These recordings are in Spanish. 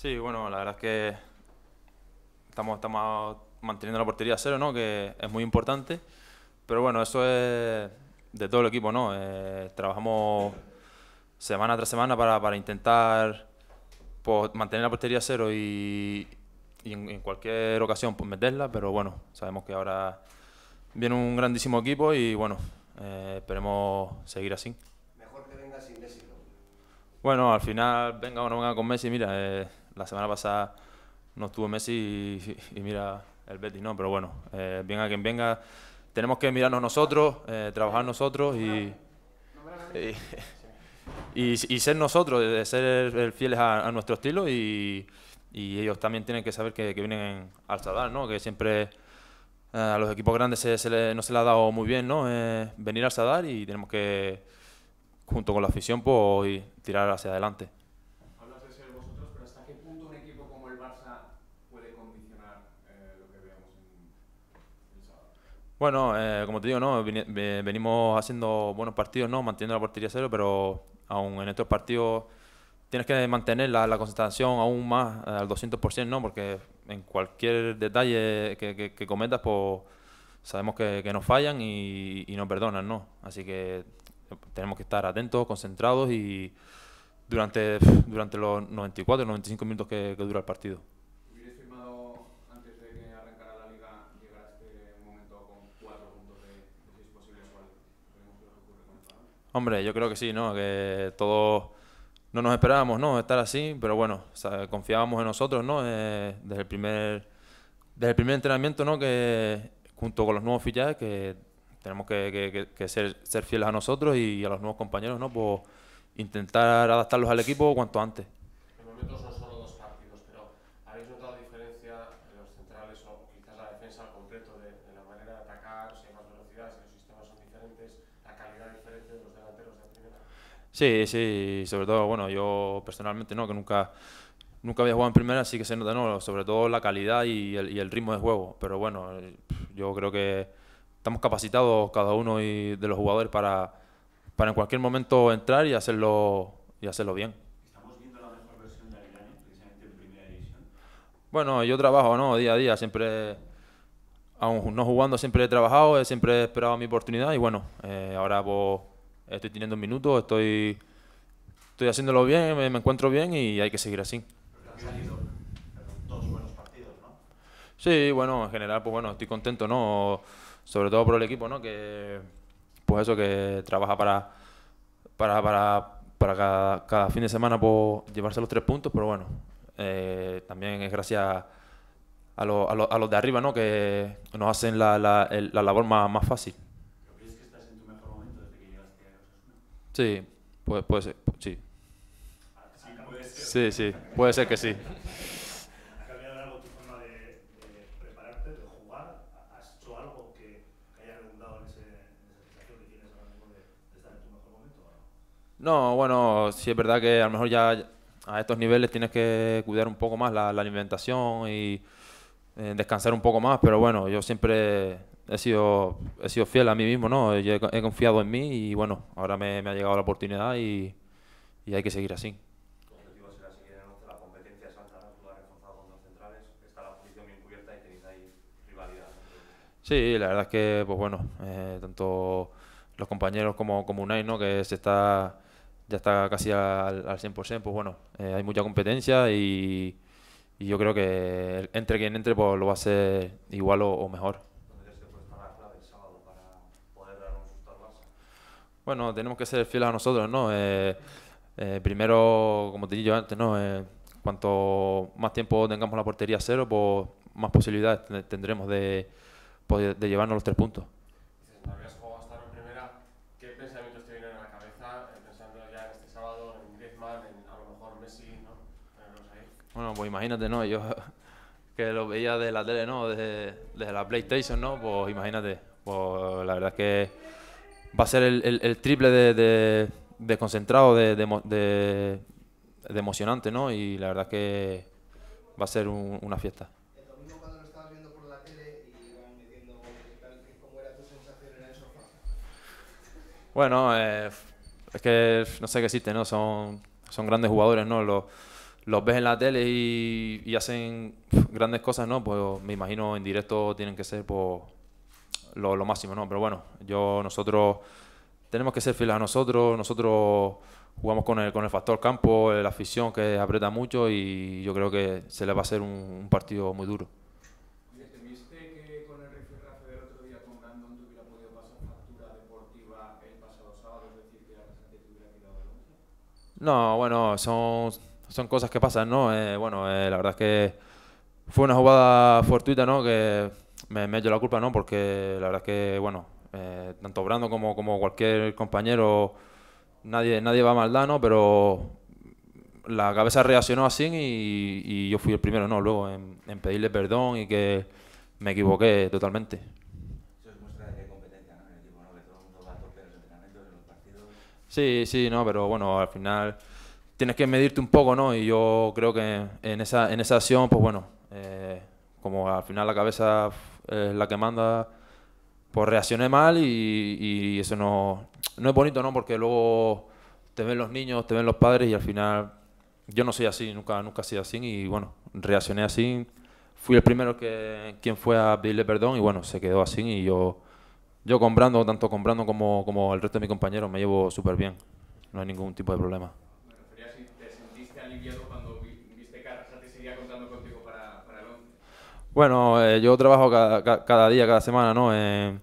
Sí, bueno, la verdad es que estamos, estamos manteniendo la portería a cero, ¿no? Que es muy importante. Pero bueno, eso es de todo el equipo, ¿no? Eh, trabajamos semana tras semana para, intentar pues, mantener la portería a cero y, en, cualquier ocasión pues, meterla, pero bueno, sabemos que ahora viene un grandísimo equipo y bueno, eh, esperemos seguir así. Bueno, al final, venga o no venga con Messi, mira, eh, la semana pasada no estuvo Messi y, mira el Betis, ¿no? Pero bueno, eh, venga quien venga, tenemos que mirarnos nosotros, eh, trabajar nosotros y, y, ser nosotros, ser fieles a, nuestro estilo y, ellos también tienen que saber que, vienen al Sadar, ¿no? Que siempre a los equipos grandes se, se le, no se les ha dado muy bien, ¿no? venir al Sadar y tenemos que junto con la afición pues, tirar hacia adelante. Hablas de ser vosotros, pero ¿hasta qué punto un equipo como el Barça puede condicionar eh, lo que veamos en el sábado? Bueno, eh, como te digo, ¿no? venimos haciendo buenos partidos, ¿no? manteniendo la portería cero, pero aún en estos partidos tienes que mantener la, concentración aún más eh, al 200%, ¿no? porque en cualquier detalle que, cometas, pues sabemos que, nos fallan y, y nos perdonan, ¿no? Así que tenemos que estar atentos, concentrados y durante, durante los 94, 95 minutos que, que dura el partido. Hombre, yo creo que sí, ¿no? Que todos no nos esperábamos, ¿no? Estar así, pero bueno, confiábamos en nosotros, ¿no? Eh, desde el primer desde el primer entrenamiento, ¿no? Que junto con los nuevos fichajes que tenemos que, que, que ser, ser, fieles a nosotros y a los nuevos compañeros, ¿no? Por intentar adaptarlos al equipo cuanto antes. En momento son solo dos partidos, pero ¿habéis notado diferencia en los centrales o quizás la defensa al completo de, la manera de atacar, si hay más velocidad, si los sistemas son diferentes, la calidad diferente de los delanteros de primera? Sí, sí, sobre todo, bueno, yo personalmente, ¿no? Que nunca nunca había jugado en primera, así que se nota, ¿no? Sobre todo la calidad y el, y el ritmo de juego. Pero bueno, eh, yo creo que estamos capacitados cada uno de los jugadores para, para en cualquier momento entrar y hacerlo, y hacerlo bien. ¿Estamos viendo la mejor versión de precisamente en primera división? Bueno, yo trabajo, ¿no? Día a día, siempre, aún no jugando, siempre he trabajado, eh, siempre he esperado mi oportunidad y bueno, eh, ahora pues, estoy teniendo minutos, estoy, estoy haciéndolo bien, me, me, encuentro bien y hay que seguir así. Sí, bueno, en general, pues bueno, estoy contento, ¿no? sobre todo por el equipo, ¿no? Que, pues eso, que trabaja para, para, para, para cada, fin de semana por llevarse los tres puntos, pero bueno, eh, también es gracias a, a, los de arriba, ¿no? Que nos hacen la, la, labor más, fácil. crees que estás en tu mejor momento desde que llegaste a Sí, puede, puede ser, sí. Sí, puede ser que sí. No, bueno, sí es verdad que a lo mejor ya a estos niveles tienes que cuidar un poco más la, alimentación y eh, descansar un poco más, pero bueno, yo siempre he sido, he sido fiel a mí mismo, ¿no? he, confiado en mí y bueno, ahora me, me ha llegado la oportunidad y, y hay que seguir así. Sí, la verdad es que, pues bueno, eh, tanto los compañeros como, como Unai, ¿no? Que se está ya está casi al, 100%, pues bueno, eh, hay mucha competencia y, yo creo que entre quien entre pues lo va a ser igual o, mejor. Bueno, tenemos que ser fieles a nosotros, ¿no? Eh, eh, primero, como te dije antes, ¿no? cuanto más tiempo tengamos la portería cero, pues más posibilidades tendremos de, pues, de llevarnos los tres puntos. ¿Qué pensamientos te vienen a la cabeza eh, pensando ya en este sábado, en Griezmann, en a lo mejor Messi, ¿no? Eh, bueno, pues imagínate, ¿no? Yo que lo veía de la tele, ¿no? Desde, la PlayStation, ¿no? Pues imagínate, pues la verdad que va a ser el, triple de, concentrado, de, emocionante, ¿no? Y la verdad que va a ser una fiesta. Bueno, eh, es que no sé qué existe, ¿no? Son, son grandes jugadores, ¿no? Los, ves en la tele y, hacen grandes cosas, ¿no? Pues me imagino en directo tienen que ser por pues, lo, máximo, ¿no? Pero bueno, yo, nosotros tenemos que ser fieles a nosotros, nosotros jugamos con el, con el factor campo, la afición que aprieta mucho y yo creo que se les va a hacer un partido muy duro. No, bueno, son, cosas que pasan, ¿no? Eh, bueno, eh, la verdad es que fue una jugada fortuita, ¿no? Que me, me la culpa, ¿no? Porque la verdad es que, bueno, eh, tanto Brando como, cualquier compañero, nadie, nadie va a ¿no? Pero la cabeza reaccionó así y, yo fui el primero, ¿no? Luego en, en pedirle perdón y que me equivoqué totalmente. Sí, sí, no, pero bueno, al final tienes que medirte un poco, ¿no? Y yo creo que en esa, en esa acción, pues bueno, eh, como al final la cabeza es la que manda, pues reaccioné mal y, eso no, no es bonito, ¿no? Porque luego te ven los niños, te ven los padres y al final yo no soy así, nunca, nunca he sido así y bueno, reaccioné así. Fui el primero que, quien fue a pedirle perdón y bueno, se quedó así y yo yo comprando, tanto comprando como, el resto de mis compañeros, me llevo súper bien. No hay ningún tipo de problema. Me refería si te sentiste aliviado cuando viste que Arrasate seguía contando contigo para, el hombre? Bueno, eh, yo trabajo cada, cada, día, cada semana, ¿no? Eh,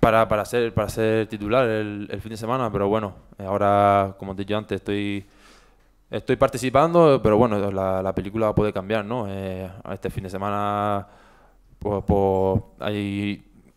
para, para, ser, para ser titular el, fin de semana, pero bueno, ahora, como te he dicho antes, estoy... Estoy participando, pero bueno, la, película puede cambiar, ¿no? Eh, este fin de semana pues, pues hay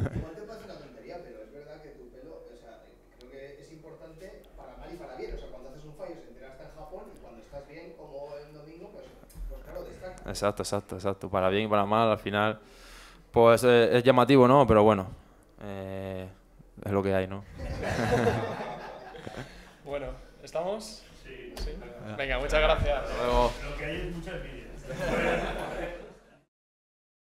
Igual te parece una tontería, pero es verdad que tu pelo, o sea, creo que es importante para mal y para bien. O sea, cuando haces un fallo se entera hasta en Japón y cuando estás bien, como el domingo, pues, pues claro, destaca. Exacto, exacto, exacto. Para bien y para mal, al final, pues eh, es llamativo, ¿no? Pero bueno, eh, es lo que hay, ¿no? bueno, ¿estamos? Sí. Venga, muchas gracias. Lo que hay es muchas vidas.